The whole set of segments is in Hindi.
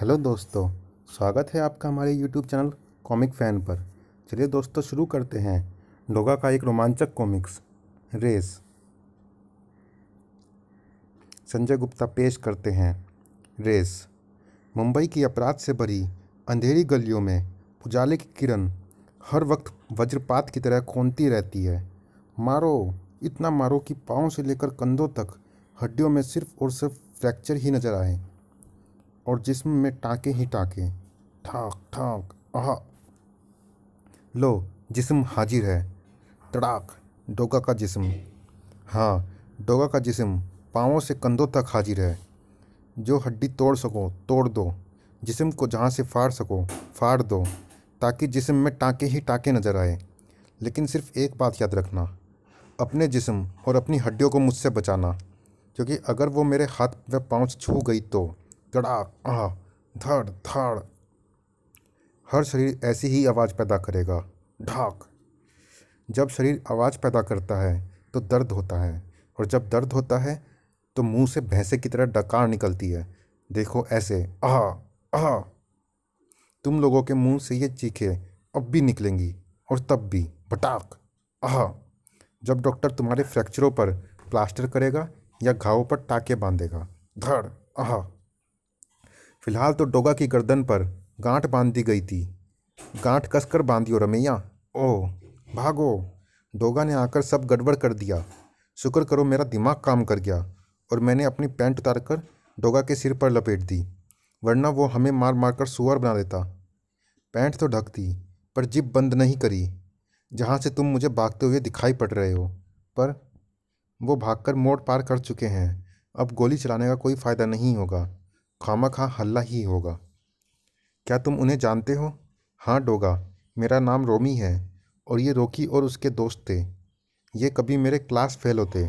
हेलो दोस्तों स्वागत है आपका हमारे यूट्यूब चैनल कॉमिक फ़ैन पर चलिए दोस्तों शुरू करते हैं डोगा का एक रोमांचक कॉमिक्स रेस संजय गुप्ता पेश करते हैं रेस मुंबई की अपराध से भरी अंधेरी गलियों में उजाले की किरण हर वक्त वज्रपात की तरह खोनती रहती है मारो इतना मारो कि पाँव से लेकर कंधों तक हड्डियों में सिर्फ और सिर्फ फ्रैक्चर ही नज़र आए और जिस्म में टाके ही टाके ठाक ठाक आह लो जिस्म हाजिर है तड़ाक डोगा का जिस्म हाँ डोगा का जिस्म पाँवों से कंधों तक हाजिर है जो हड्डी तोड़ सको तोड़ दो जिस्म को जहाँ से फाड़ सको फाड़ दो ताकि जिस्म में टाँके ही टाँके नज़र आए लेकिन सिर्फ एक बात याद रखना अपने जिस्म और अपनी हड्डियों को मुझसे बचाना क्योंकि अगर वो मेरे हाथ व पाँव छू गई तो कड़ाक आह धड़ धड़ हर शरीर ऐसी ही आवाज़ पैदा करेगा ढाक जब शरीर आवाज़ पैदा करता है तो दर्द होता है और जब दर्द होता है तो मुंह से भैंसे की तरह डकार निकलती है देखो ऐसे आह आह तुम लोगों के मुंह से ये चीखे अब भी निकलेंगी और तब भी बटाक आह जब डॉक्टर तुम्हारे फ्रैक्चरों पर प्लास्टर करेगा या घावों पर टाके बांधेगा धड़ आह फिलहाल तो डोगा की गर्दन पर गांठ बांध दी गई थी गांठ कसकर बांधियो रमैया ओह भागो डोगा ने आकर सब गड़बड़ कर दिया शुक्र करो मेरा दिमाग काम कर गया और मैंने अपनी पैंट उतार कर डोगा के सिर पर लपेट दी वरना वो हमें मार मार कर सुअर बना देता पैंट तो ढक दी पर जिप बंद नहीं करी जहाँ से तुम मुझे भागते हुए दिखाई पड़ रहे हो पर वो भागकर मोड़ पार कर चुके हैं अब गोली चलाने का कोई फ़ायदा नहीं होगा खामा खा हल्ला ही होगा क्या तुम उन्हें जानते हो हाँ डोगा मेरा नाम रोमी है और ये रोकी और उसके दोस्त थे ये कभी मेरे क्लास फेल होते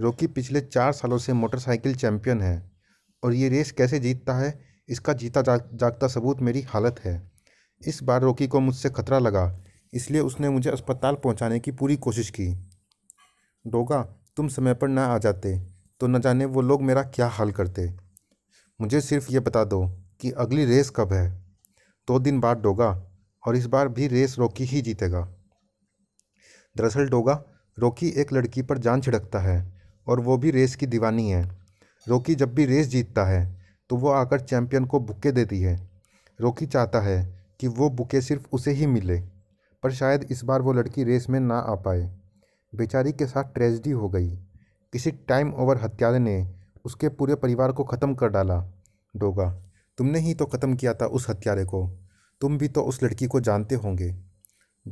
रोकी पिछले चार सालों से मोटरसाइकिल चैम्पियन है और ये रेस कैसे जीतता है इसका जीता जाग जागता सबूत मेरी हालत है इस बार रोकी को मुझसे खतरा लगा इसलिए उसने मुझे अस्पताल पहुंचाने की पूरी कोशिश की डोगा तुम समय पर ना आ जाते तो न जाने वो लोग मेरा क्या हाल करते मुझे सिर्फ ये बता दो कि अगली रेस कब है दो दिन बाद डोगा और इस बार भी रेस रोकी ही जीतेगा दरअसल डोगा रोकी एक लड़की पर जान छिड़कता है और वो भी रेस की दीवानी है रोकी जब भी रेस जीतता है तो वो आकर चैम्पियन को बुके देती है रोकी चाहता है कि वो बुके सिर्फ उसे ही मिले पर शायद इस बार वो लड़की रेस में ना आ पाए बेचारी के साथ ट्रेजडी हो गई किसी टाइम ओवर हत्यारे ने उसके पूरे परिवार को ख़त्म कर डाला डोगा तुमने ही तो ख़त्म किया था उस हत्यारे को तुम भी तो उस लड़की को जानते होंगे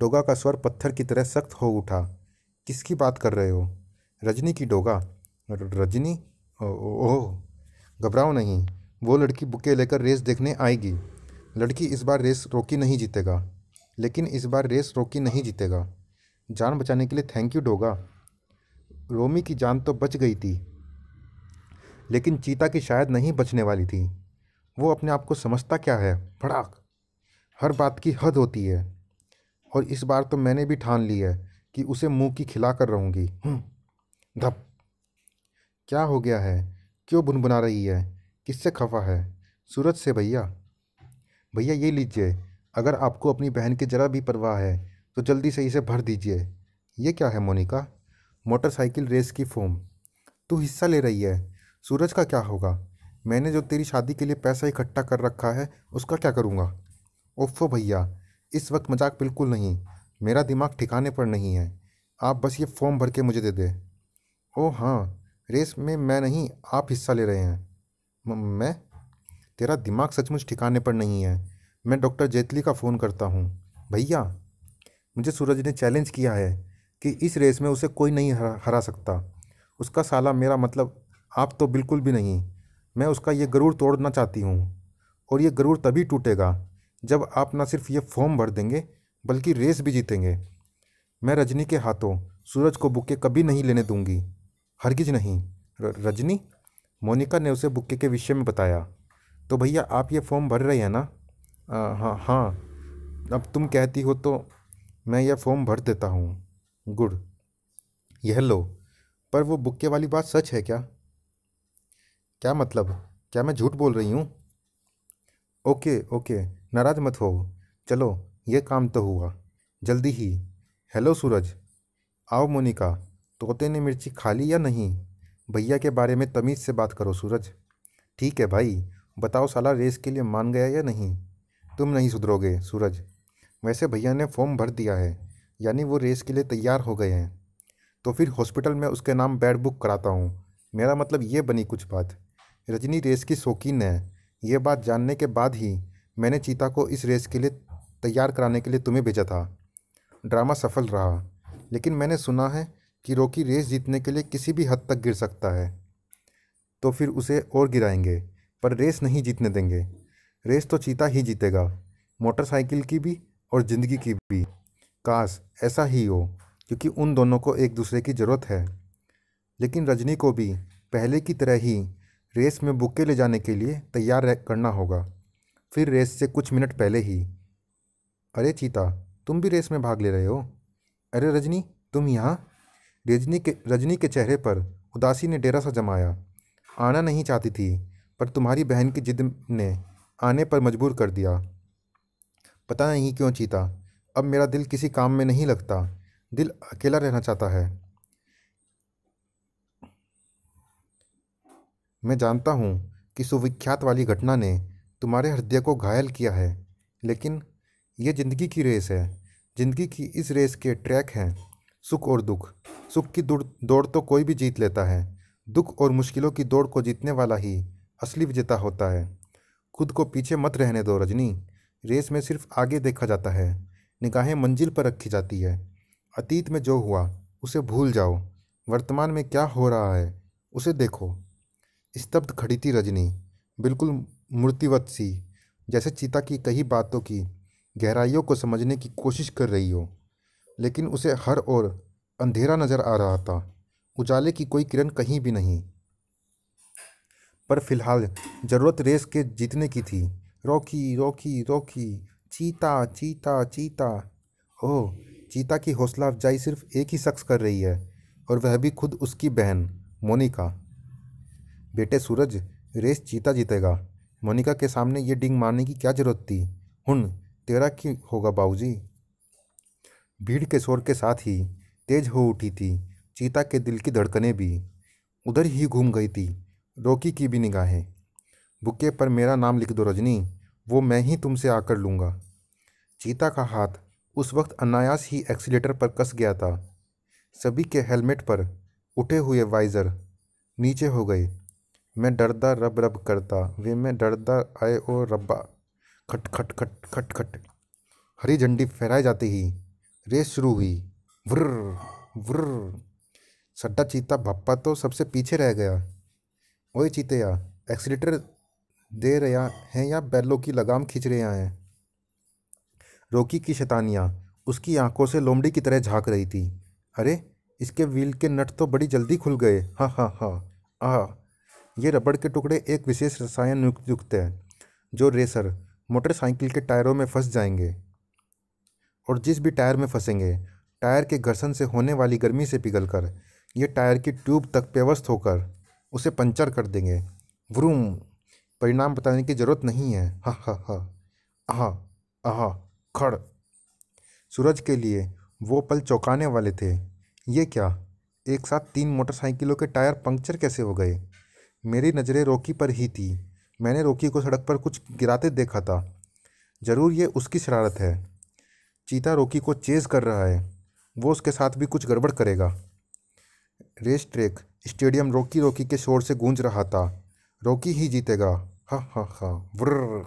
डोगा का स्वर पत्थर की तरह सख्त हो उठा किसकी बात कर रहे हो रजनी की डोगा रजनी ओह घबराओ नहीं वो लड़की बुके लेकर रेस देखने आएगी लड़की इस बार रेस रोकी नहीं जीतेगा लेकिन इस बार रेस रोकी नहीं जीतेगा जान बचाने के लिए थैंक यू डोगा रोमी की जान तो बच गई थी लेकिन चीता की शायद नहीं बचने वाली थी वो अपने आप को समझता क्या है भड़ाक हर बात की हद होती है और इस बार तो मैंने भी ठान ली है कि उसे मुंह की खिला कर रहूँगी हम्म। धप क्या हो गया है क्यों बुनबुना रही है किससे खफा है सूरज से भैया भैया ये लीजिए अगर आपको अपनी बहन की ज़रा भी परवाह है तो जल्दी से इसे भर दीजिए यह क्या है मोनिका मोटरसाइकिल रेस की फोम तू हिस्सा ले रही है सूरज का क्या होगा मैंने जो तेरी शादी के लिए पैसा इकट्ठा कर रखा है उसका क्या करूँगा ओफो भैया इस वक्त मजाक बिल्कुल नहीं मेरा दिमाग ठिकाने पर नहीं है आप बस ये फॉर्म भर के मुझे दे दे ओ हाँ रेस में मैं नहीं आप हिस्सा ले रहे हैं म, मैं तेरा दिमाग सचमुच ठिकाने पर नहीं है मैं डॉक्टर जेतली का फ़ोन करता हूँ भैया मुझे सूरज ने चैलेंज किया है कि इस रेस में उसे कोई नहीं हरा हरा सकता उसका साला मेरा मतलब आप तो बिल्कुल भी नहीं मैं उसका ये गरूर तोड़ना चाहती हूँ और ये गरूर तभी टूटेगा जब आप ना सिर्फ ये फॉर्म भर देंगे बल्कि रेस भी जीतेंगे मैं रजनी के हाथों सूरज को बुक्के कभी नहीं लेने दूंगी हरगिज नहीं र, रजनी मोनिका ने उसे बुक्के के विषय में बताया तो भैया आप ये फॉर्म भर रहे हैं ना हाँ हाँ अब तुम कहती हो तो मैं यह फॉर्म भर देता हूँ गुड यह लो पर वो बुके वाली बात सच है क्या क्या मतलब क्या मैं झूठ बोल रही हूँ ओके ओके नाराज मत हो चलो ये काम तो हुआ जल्दी ही हेलो सूरज आओ मोनिका तोते ने मिर्ची खा ली या नहीं भैया के बारे में तमीज़ से बात करो सूरज ठीक है भाई बताओ साला रेस के लिए मान गया या नहीं तुम नहीं सुधरोगे सूरज वैसे भैया ने फॉर्म भर दिया है यानी वो रेस के लिए तैयार हो गए हैं तो फिर हॉस्पिटल में उसके नाम बेड बुक कराता हूँ मेरा मतलब ये बनी कुछ बात रजनी रेस की शौकीन है यह बात जानने के बाद ही मैंने चीता को इस रेस के लिए तैयार कराने के लिए तुम्हें भेजा था ड्रामा सफल रहा लेकिन मैंने सुना है कि रोकी रेस जीतने के लिए किसी भी हद तक गिर सकता है तो फिर उसे और गिराएंगे पर रेस नहीं जीतने देंगे रेस तो चीता ही जीतेगा मोटरसाइकिल की भी और ज़िंदगी की भी काश ऐसा ही हो क्योंकि उन दोनों को एक दूसरे की ज़रूरत है लेकिन रजनी को भी पहले की तरह ही रेस में बुके ले जाने के लिए तैयार करना होगा फिर रेस से कुछ मिनट पहले ही अरे चीता तुम भी रेस में भाग ले रहे हो अरे रजनी तुम यहाँ रजनी के रजनी के चेहरे पर उदासी ने डेरा सा जमाया आना नहीं चाहती थी पर तुम्हारी बहन की जिद ने आने पर मजबूर कर दिया पता नहीं क्यों चीता अब मेरा दिल किसी काम में नहीं लगता दिल अकेला रहना चाहता है मैं जानता हूँ कि सुविख्यात वाली घटना ने तुम्हारे हृदय को घायल किया है लेकिन यह ज़िंदगी की रेस है ज़िंदगी की इस रेस के ट्रैक हैं सुख और दुख सुख की दौड़ तो कोई भी जीत लेता है दुख और मुश्किलों की दौड़ को जीतने वाला ही असली विजेता होता है खुद को पीछे मत रहने दो रजनी रेस में सिर्फ आगे देखा जाता है निगाहें मंजिल पर रखी जाती है अतीत में जो हुआ उसे भूल जाओ वर्तमान में क्या हो रहा है उसे देखो स्तब्ध खड़ी थी रजनी बिल्कुल मूर्तिवत सी जैसे चीता की कई बातों की गहराइयों को समझने की कोशिश कर रही हो लेकिन उसे हर ओर अंधेरा नज़र आ रहा था उजाले की कोई किरण कहीं भी नहीं पर फिलहाल ज़रूरत रेस के जीतने की थी रोकी रोकी रोकी चीता चीता चीता ओह चीता की हौसला अफजाई सिर्फ एक ही शख्स कर रही है और वह भी खुद उसकी बहन मोनिका बेटे सूरज रेस चीता जीतेगा मोनिका के सामने ये डिंग मारने की क्या जरूरत थी हुन तेरा की होगा बाबूजी भीड़ के शोर के साथ ही तेज हो उठी थी चीता के दिल की धड़कने भी उधर ही घूम गई थी रोकी की भी निगाहें बुके पर मेरा नाम लिख दो रजनी वो मैं ही तुमसे आकर लूँगा चीता का हाथ उस वक्त अनायास ही एक्सीटर पर कस गया था सभी के हेलमेट पर उठे हुए वाइज़र नीचे हो गए मैं डरदा रब रब करता वे मैं डरदा आए ओ रब्बा खट खट खट खट खट हरी झंडी फहराए जाते ही रेस शुरू हुई व्र व्र सट्टा चीता भप्पा तो सबसे पीछे रह गया ओए या एक्सीटर दे रहा हैं या बैलों की लगाम खींच रहे हैं रोकी की शैतानियाँ उसकी आंखों से लोमड़ी की तरह झांक रही थी अरे इसके व्हील के नट तो बड़ी जल्दी खुल गए हाँ हाँ हाँ हा। ये रबड़ के टुकड़े एक विशेष रसायन युक्त है जो रेसर मोटरसाइकिल के टायरों में फंस जाएंगे और जिस भी टायर में फंसेंगे टायर के घर्षण से होने वाली गर्मी से पिघलकर ये टायर की ट्यूब तक पेवस्थ होकर उसे पंचर कर देंगे व्रूम परिणाम बताने की ज़रूरत नहीं है हा हा हाँ। हा आह आह खड़ सूरज के लिए वो पल चौंकाने वाले थे ये क्या एक साथ तीन मोटरसाइकिलों के टायर पंक्चर कैसे हो गए मेरी नज़रें रोकी पर ही थी मैंने रोकी को सड़क पर कुछ गिराते देखा था ज़रूर ये उसकी शरारत है चीता रोकी को चेज़ कर रहा है वो उसके साथ भी कुछ गड़बड़ करेगा रेस ट्रैक स्टेडियम रोकी रोकी के शोर से गूंज रहा था रोकी ही जीतेगा हा हा हा व्र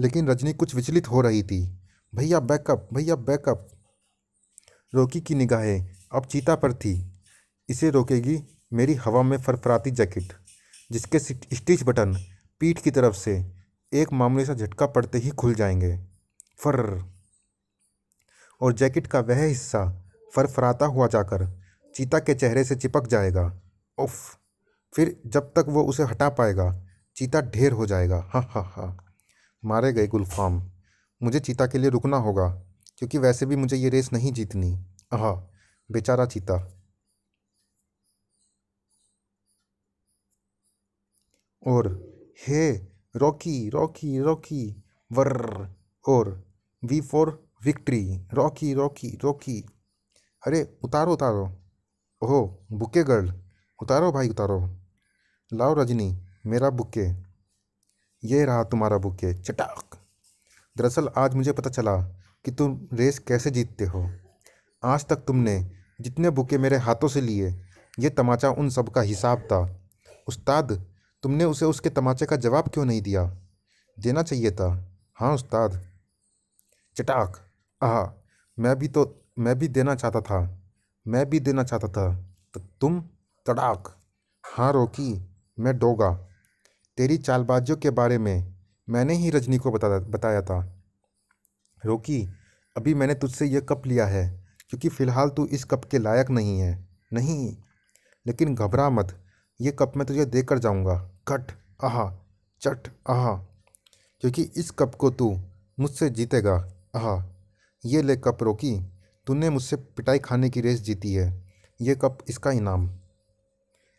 लेकिन रजनी कुछ विचलित हो रही थी भैया बैकअप भैया बैकअप रोकी की निगाहें अब चीता पर थी इसे रोकेगी मेरी हवा में फरफराती जैकेट जिसके स्टिच बटन पीठ की तरफ से एक मामूली सा झटका पड़ते ही खुल जाएंगे फर और जैकेट का वह हिस्सा फरफराता हुआ जाकर चीता के चेहरे से चिपक जाएगा उफ फिर जब तक वो उसे हटा पाएगा चीता ढेर हो जाएगा हा हा हा मारे गए गुलफाम मुझे चीता के लिए रुकना होगा क्योंकि वैसे भी मुझे ये रेस नहीं जीतनी आह बेचारा चीता और हे रॉकी रॉकी रॉकी वर्र और V for victory Rocky Rocky Rocky अरे उतारो उतारो ओहो बुके गर्ल उतारो भाई उतारो लाओ रजनी मेरा बुके ये रहा तुम्हारा बुके चटाक दरअसल आज मुझे पता चला कि तुम रेस कैसे जीतते हो आज तक तुमने जितने बुके मेरे हाथों से लिए ये तमाचा उन सब का हिसाब था उस्ताद तुमने उसे उसके तमाचे का जवाब क्यों नहीं दिया देना चाहिए था हाँ उस्ताद चटाक आह मैं भी तो मैं भी देना चाहता था मैं भी देना चाहता था तो तुम तड़ाक हाँ रोकी मैं डोगा तेरी चालबाजियों के बारे में मैंने ही रजनी को बता बताया था रोकी अभी मैंने तुझसे यह कप लिया है क्योंकि फ़िलहाल तू इस कप के लायक नहीं है नहीं लेकिन घबरा मत ये कप मैं तुझे देकर जाऊँगा कट आह चट आह क्योंकि इस कप को तू मुझसे जीतेगा आह ये ले कप रोकी तूने मुझसे पिटाई खाने की रेस जीती है ये कप इसका इनाम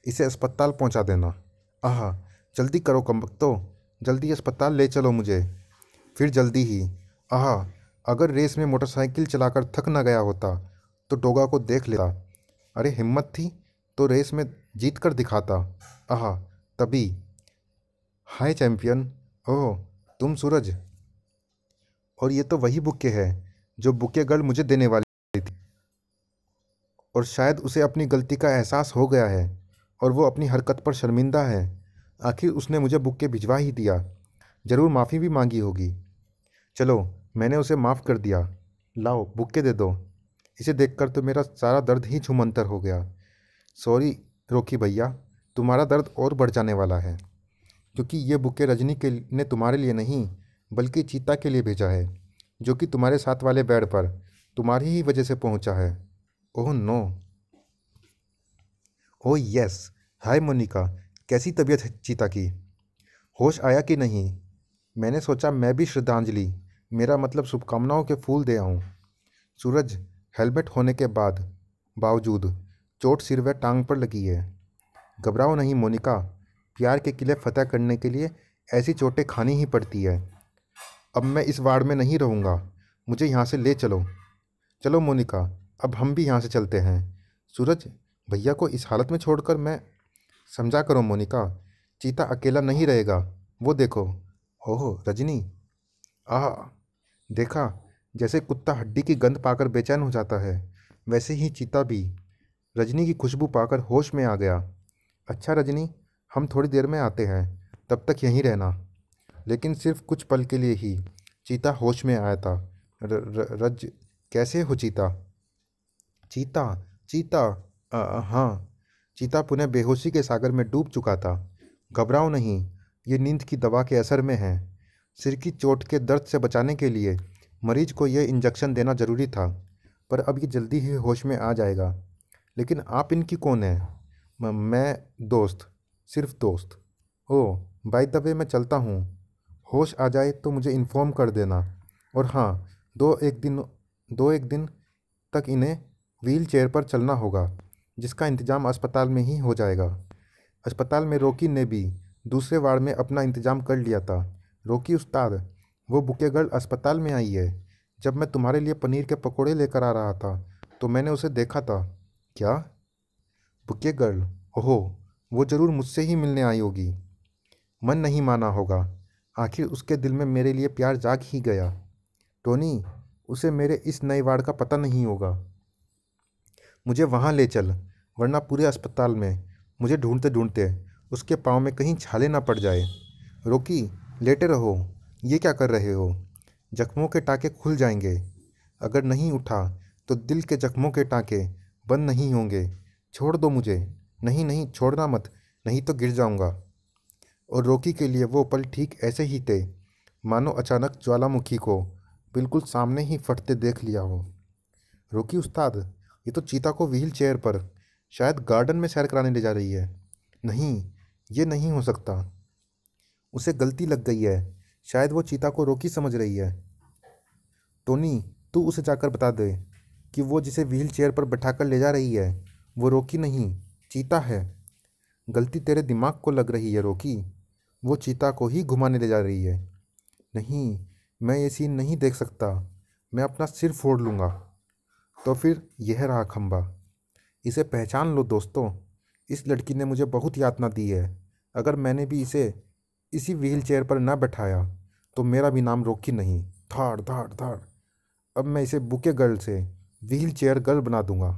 इसे अस्पताल पहुंचा देना आह जल्दी करो कम्बकतो जल्दी अस्पताल ले चलो मुझे फिर जल्दी ही आह अगर रेस में मोटरसाइकिल चलाकर थक ना गया होता तो डोगा को देख लेता अरे हिम्मत थी तो रेस में जीत कर दिखाता आह तभी हाय चैम्पियन ओह तुम सूरज और ये तो वही बुके है जो बुके गर्ल मुझे देने वाली थी और शायद उसे अपनी गलती का एहसास हो गया है और वो अपनी हरकत पर शर्मिंदा है आखिर उसने मुझे बुके भिजवा ही दिया ज़रूर माफ़ी भी मांगी होगी चलो मैंने उसे माफ़ कर दिया लाओ बुके दे दो इसे देखकर तो मेरा सारा दर्द ही छुमंतर हो गया सॉरी रोकी भैया तुम्हारा दर्द और बढ़ जाने वाला है क्योंकि ये बुके रजनी के ने तुम्हारे लिए नहीं बल्कि चीता के लिए भेजा है जो कि तुम्हारे साथ वाले बेड पर तुम्हारी ही वजह से पहुंचा है oh no oh yes hi Monica कैसी तबीयत है चीता की होश आया कि नहीं मैंने सोचा मैं भी श्रद्धांजलि मेरा मतलब शुभकामनाओं के फूल दे आऊँ सूरज हेलमेट होने के बाद बावजूद चोट सिर व टांग पर लगी है घबराओ नहीं मोनिका प्यार के किले फतह करने के लिए ऐसी चोटें खानी ही पड़ती है अब मैं इस वार्ड में नहीं रहूँगा मुझे यहाँ से ले चलो चलो मोनिका अब हम भी यहाँ से चलते हैं सूरज भैया को इस हालत में छोड़कर मैं समझा करो मोनिका चीता अकेला नहीं रहेगा वो देखो ओहो रजनी आह देखा जैसे कुत्ता हड्डी की गंध पाकर बेचैन हो जाता है वैसे ही चीता भी रजनी की खुशबू पाकर होश में आ गया अच्छा रजनी हम थोड़ी देर में आते हैं तब तक यहीं रहना लेकिन सिर्फ कुछ पल के लिए ही चीता होश में आया था र, र, रज कैसे हो चीता चीता चीता हाँ चीता पुनः बेहोशी के सागर में डूब चुका था घबराओ नहीं ये नींद की दवा के असर में है सिर की चोट के दर्द से बचाने के लिए मरीज को यह इंजेक्शन देना जरूरी था पर अब ये जल्दी ही होश में आ जाएगा लेकिन आप इनकी कौन है मैं दोस्त सिर्फ दोस्त ओ बाय द वे मैं चलता हूँ होश आ जाए तो मुझे इन्फॉर्म कर देना और हाँ दो एक दिन दो एक दिन तक इन्हें व्हील चेयर पर चलना होगा जिसका इंतज़ाम अस्पताल में ही हो जाएगा अस्पताल में रोकी ने भी दूसरे वार्ड में अपना इंतज़ाम कर लिया था रोकी उस्ताद वो बुके गर्ल अस्पताल में आई है जब मैं तुम्हारे लिए पनीर के पकोड़े लेकर आ रहा था तो मैंने उसे देखा था क्या बुके गर्ल ओहो वो ज़रूर मुझसे ही मिलने आई होगी मन नहीं माना होगा आखिर उसके दिल में मेरे लिए प्यार जाग ही गया टोनी उसे मेरे इस नए वार्ड का पता नहीं होगा मुझे वहाँ ले चल वरना पूरे अस्पताल में मुझे ढूंढते ढूंढते उसके पाँव में कहीं छाले ना पड़ जाए रोकी लेटे रहो ये क्या कर रहे हो जख्मों के टाँके खुल जाएंगे अगर नहीं उठा तो दिल के जख्मों के टाँके बंद नहीं होंगे छोड़ दो मुझे नहीं नहीं छोड़ना मत नहीं तो गिर जाऊंगा और रोकी के लिए वो पल ठीक ऐसे ही थे मानो अचानक ज्वालामुखी को बिल्कुल सामने ही फटते देख लिया हो रोकी उस्ताद ये तो चीता को व्हील चेयर पर शायद गार्डन में सैर कराने ले जा रही है नहीं ये नहीं हो सकता उसे गलती लग गई है शायद वो चीता को रोकी समझ रही है टोनी तू उसे जाकर बता दे कि वो जिसे व्हील चेयर पर बैठा कर ले जा रही है वो रोकी नहीं चीता है गलती तेरे दिमाग को लग रही है रोकी वो चीता को ही घुमाने ले जा रही है नहीं मैं ये सीन नहीं देख सकता मैं अपना सिर फोड़ लूँगा तो फिर यह रहा खम्बा इसे पहचान लो दोस्तों इस लड़की ने मुझे बहुत यातना दी है अगर मैंने भी इसे इसी व्हील चेयर पर ना बैठाया तो मेरा भी नाम रोकी नहीं धाड़ धाड़ धाड़ अब मैं इसे बुके गर्ल से व्हील चेयर गर्ल बना दूंगा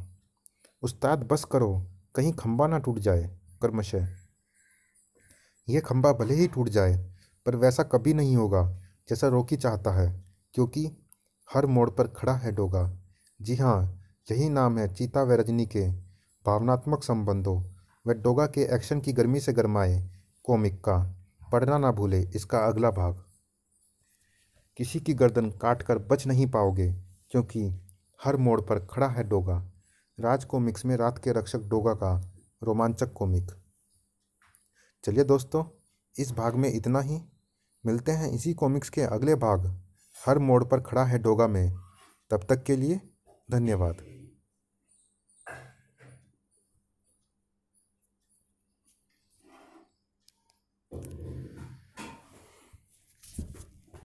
उस्ताद बस करो कहीं खम्बा ना टूट जाए कर्मशय यह खम्बा भले ही टूट जाए पर वैसा कभी नहीं होगा जैसा रोकी चाहता है क्योंकि हर मोड़ पर खड़ा है डोगा जी हाँ यही नाम है चीता व रजनी के भावनात्मक संबंधों व डोगा के एक्शन की गर्मी से गर्माए कॉमिक का पढ़ना ना भूले इसका अगला भाग किसी की गर्दन काट कर बच नहीं पाओगे क्योंकि हर मोड़ पर खड़ा है डोगा राज कॉमिक्स में रात के रक्षक डोगा का रोमांचक कॉमिक चलिए दोस्तों इस भाग में इतना ही मिलते हैं इसी कॉमिक्स के अगले भाग हर मोड़ पर खड़ा है डोगा में तब तक के लिए धन्यवाद